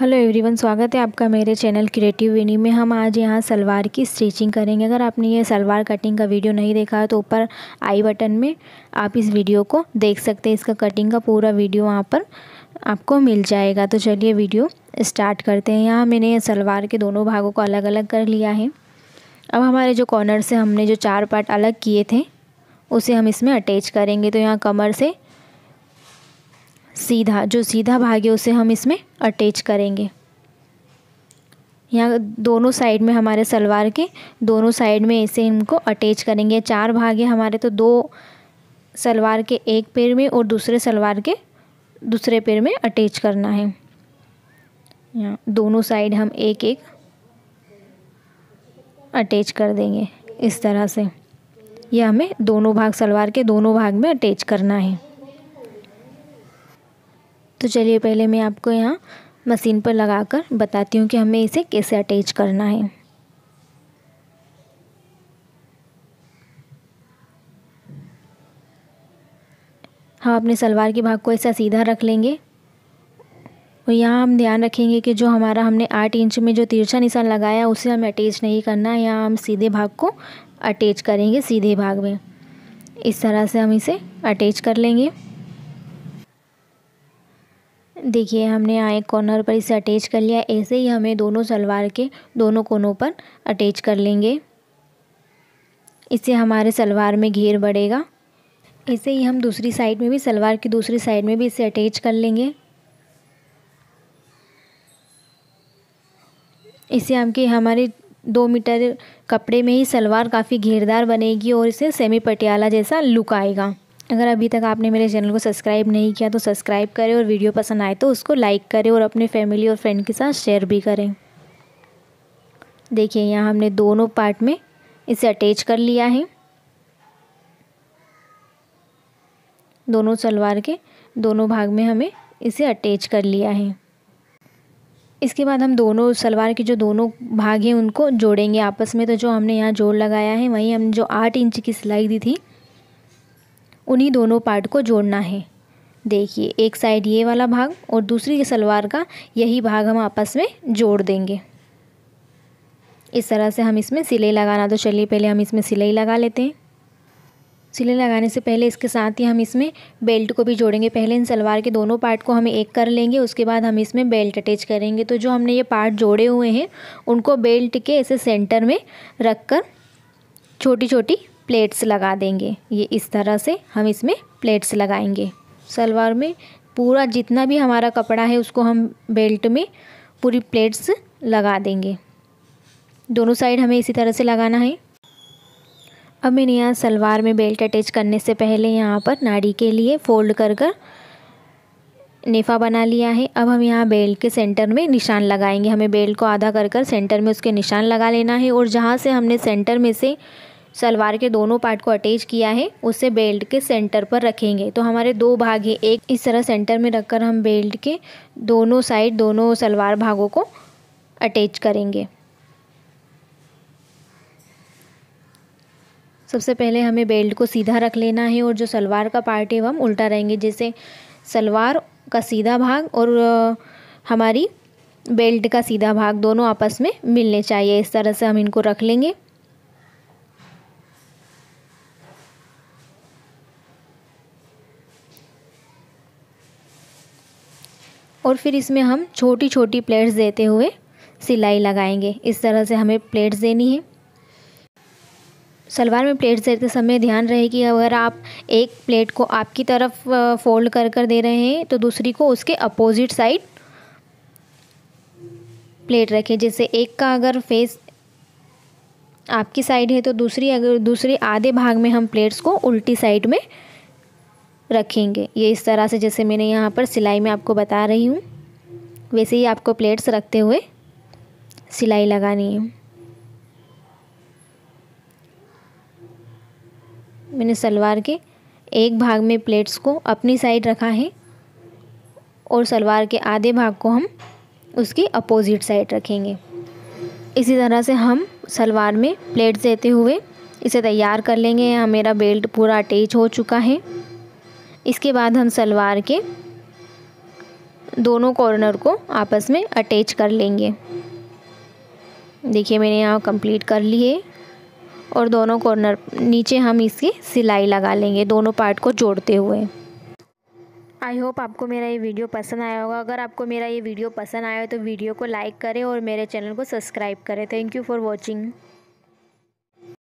hello everyone स्वागत है आपका मेरे चैनल क्रिएटिव विनी में हम आज यहाँ सलवार की स्टिचिंग करेंगे अगर आपने ये सलवार कटिंग का वीडियो नहीं देखा है तो ऊपर आई बटन में आप इस वीडियो को देख सकते हैं इसका कटिंग का पूरा वीडियो वहाँ पर आपको मिल जाएगा तो चलिए वीडियो स्टार्ट करते हैं यहाँ मैंने सलवार के दोनों भागों को अलग अलग कर लिया है अब हमारे जो कॉर्नर से हमने जो चार पार्ट अलग किए थे उसे हम इसमें अटैच करेंगे तो यहाँ कमर से सीधा जो सीधा भाग है उसे हम इसमें अटैच करेंगे यहाँ दोनों साइड में हमारे सलवार के दोनों साइड में इसे इनको अटैच करेंगे चार भागे हमारे तो दो सलवार के एक पैर में और दूसरे सलवार के दूसरे पैर में अटैच करना है यहाँ दोनों साइड हम एक एक अटैच कर देंगे इस तरह से यह हमें दोनों भाग सलवार के दोनों भाग में अटैच करना है तो चलिए पहले मैं आपको यहाँ मशीन पर लगाकर बताती हूँ कि हमें इसे कैसे अटैच करना है हम हाँ, अपने सलवार के भाग को ऐसा सीधा रख लेंगे और यहाँ हम ध्यान रखेंगे कि जो हमारा हमने आठ इंच में जो तिरछा निशान लगाया उसे हमें अटैच नहीं करना है यहाँ हम सीधे भाग को अटैच करेंगे सीधे भाग में इस तरह से हम इसे अटैच कर लेंगे देखिए हमने यहाँ एक कॉर्नर पर इसे अटैच कर लिया ऐसे ही हमें दोनों सलवार के दोनों कोनों पर अटैच कर लेंगे इससे हमारे सलवार में घेर बढ़ेगा ऐसे ही हम दूसरी साइड में भी सलवार की दूसरी साइड में भी इसे अटैच कर लेंगे इससे हम कि हमारे दो मीटर कपड़े में ही सलवार काफ़ी घेरदार बनेगी और इसे सेमी पटियाला जैसा लुक आएगा अगर अभी तक आपने मेरे चैनल को सब्सक्राइब नहीं किया तो सब्सक्राइब करें और वीडियो पसंद आए तो उसको लाइक करें और अपने फैमिली और फ्रेंड के साथ शेयर भी करें देखिए यहाँ हमने दोनों पार्ट में इसे अटैच कर लिया है दोनों सलवार के दोनों भाग में हमें इसे अटैच कर लिया है इसके बाद हम दोनों सलवार के जो दोनों भाग हैं उनको जोड़ेंगे आपस में तो जो हमने यहाँ जोड़ लगाया है वहीं हम जो आठ इंच की सिलाई दी थी उन्हीं दोनों पार्ट को जोड़ना है देखिए एक साइड ये वाला भाग और दूसरी सलवार का यही भाग हम आपस में जोड़ देंगे इस तरह से हम इसमें सिलाई लगाना तो चलिए पहले हम इसमें सिलाई लगा लेते हैं सिलाई लगाने से पहले इसके साथ ही हम इसमें बेल्ट को भी जोड़ेंगे पहले इन सलवार के दोनों पार्ट को हम एक कर लेंगे उसके बाद हम इसमें बेल्ट अटैच करेंगे तो जो हमने ये पार्ट जोड़े हुए हैं उनको बेल्ट के ऐसे सेंटर में रख कर छोटी छोटी प्लेट्स लगा देंगे ये इस तरह से हम इसमें प्लेट्स लगाएंगे सलवार में पूरा जितना भी हमारा कपड़ा है उसको हम बेल्ट में पूरी प्लेट्स लगा देंगे दोनों साइड हमें इसी तरह से लगाना है अब मैंने यहाँ सलवार में बेल्ट अटैच करने से पहले यहाँ पर नाड़ी के लिए फोल्ड कर कर नेफा बना लिया है अब हम यहाँ बेल्ट के सेंटर में निशान लगाएंगे हमें बेल्ट को आधा कर कर सेंटर में उसके निशान लगा लेना है और जहाँ से हमने सेंटर में से सलवार के दोनों पार्ट को अटैच किया है उसे बेल्ट के सेंटर पर रखेंगे तो हमारे दो भाग हैं एक इस तरह सेंटर में रखकर हम बेल्ट के दोनों साइड दोनों सलवार भागों को अटैच करेंगे सबसे पहले हमें बेल्ट को सीधा रख लेना है और जो सलवार का पार्ट है वह हम उल्टा रहेंगे जैसे सलवार का सीधा भाग और हमारी बेल्ट का सीधा भाग दोनों आपस में मिलने चाहिए इस तरह से हम इनको रख लेंगे और फिर इसमें हम छोटी छोटी प्लेट्स देते हुए सिलाई लगाएंगे इस तरह से हमें प्लेट्स देनी है सलवार में प्लेट्स देते समय ध्यान रहे कि अगर आप एक प्लेट को आपकी तरफ फोल्ड कर कर दे रहे हैं तो दूसरी को उसके अपोजिट साइड प्लेट रखें जैसे एक का अगर फेस आपकी साइड है तो दूसरी अगर दूसरे आधे भाग में हम प्लेट्स को उल्टी साइड में रखेंगे ये इस तरह से जैसे मैंने यहाँ पर सिलाई में आपको बता रही हूँ वैसे ही आपको प्लेट्स रखते हुए सिलाई लगानी है मैंने सलवार के एक भाग में प्लेट्स को अपनी साइड रखा है और सलवार के आधे भाग को हम उसकी अपोज़िट साइड रखेंगे इसी तरह से हम सलवार में प्लेट्स देते हुए इसे तैयार कर लेंगे यहाँ मेरा बेल्ट पूरा अटैच हो चुका है इसके बाद हम सलवार के दोनों कॉर्नर को आपस में अटैच कर लेंगे देखिए मैंने यहाँ कंप्लीट कर लिए और दोनों कॉर्नर नीचे हम इसकी सिलाई लगा लेंगे दोनों पार्ट को जोड़ते हुए आई होप आपको मेरा ये वीडियो पसंद आया होगा अगर आपको मेरा ये वीडियो पसंद आया हो तो वीडियो को लाइक करें और मेरे चैनल को सब्सक्राइब करें थैंक यू फॉर वॉचिंग